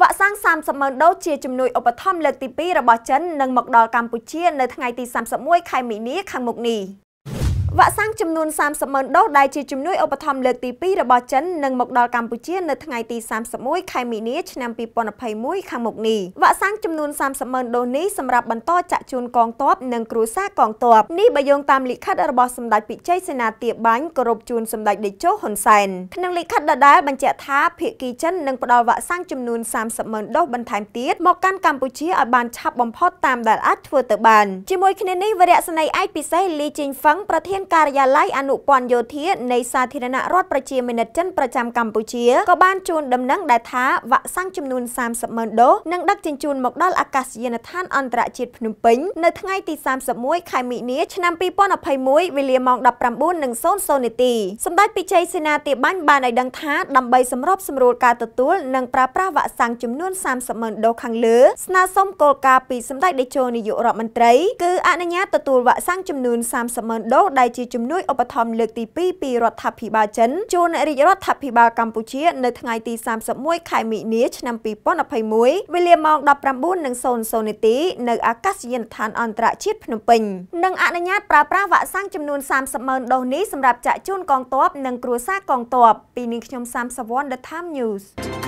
វ៉ាក់សាំង30ម៉ឺនដូសជាជំនួយឧបត្ថម្ភលើកទី2របស់ចិននឹងមកដល់កម្ពុជានៅថ្ងៃទី31ខែមីនាខាងមុខនេះ។វ៉ាក់សាំងចំនួន30ម៉ឺនដូសដែលជាជំនួយឧបត្ថម្ភលើកទី2របស់ចិននឹងមកដល់កម្ពុជានៅថ្ងៃទី31ខែមីនាឆ្នាំ2021ខាងមុខនេះវ៉ាក់សាំងចំនួន30ម៉ឺនដូសនេះសម្រាប់បន្តចាក់ជូនកងទ័ពនិងគ្រួសារកងទ័ពនេះបើយោងតាមលិខិតរបស់សម្ដេចពិជ័យសេនាទាបាញ់គោរពជូន សម្ដេចតេជោហ៊ុនសែនក្នុងលិខិតដដែលបញ្ជាក់ថាភៀកគីចិននឹងផ្ដល់វ៉ាក់សាំងចំនួន30ម៉ឺនដូសបន្ថែមទៀតមកកាន់កម្ពុជាឲ្យបានឆាប់បំផុតតាមដែលអាចធ្វើទៅបានជាមួយគ្នានេះវរៈសេនីឯកពិសេសលីជីងហ្វឹងប្រធានការិយាល័យអនុព័ន្ធយោធានៃសាធារណរដ្ឋប្រជាមានិតចិនប្រចាំកម្ពុជាក៏បានជូនដំណឹងដែលថាវ៉ាក់សាំងចំនួន30ម៉ឺនដូសនឹងដឹកជញ្ជូនមកដល់អាកាសយានដ្ឋានអន្តរជាតិភ្នំពេញនៅថ្ងៃទី31ខែមិនិនាឆ្នាំ2021វេលាម៉ោង19:00នាទីសម្ដេចពិជ័យសេនាទាបាញ់បានឲ្យដឹងថាដើម្បីសម្របសម្រួលការទទួលនិងប្រើប្រាស់វ៉ាក់សាំងចំនួន30ម៉ឺនដូសខាងលើស្នើសុំគោលការណ៍ពីសម្ដេចតេជោនាយករដ្ឋមន្ត្រីគឺអនុញ្ញាតទទួលវ៉ាក់សាំងចំនួន30ម៉ឺនដូសដែលជាជំនួយឧបត្ថម្ភលើកទី2ពីរដ្ឋាភិបាលចិនជូនរាជរដ្ឋាភិបាលកម្ពុជា នៅថ្ងៃទី31ខែមិនិលឆ្នាំ2021វេលាម៉ោង19:00នាទីនៅអាកាសយានដ្ឋានអន្តរជាតិភ្នំពេញនិងអនុញ្ញាតប្រើប្រាស់វ៉ាក់សាំងចំនួន300000ដុសនេះសម្រាប់ចាក់ជូនកងទ័ពនិងគ្រួសារកងទ័ពពីនាងខ្ញុំសាមសវណ្ណ The Time News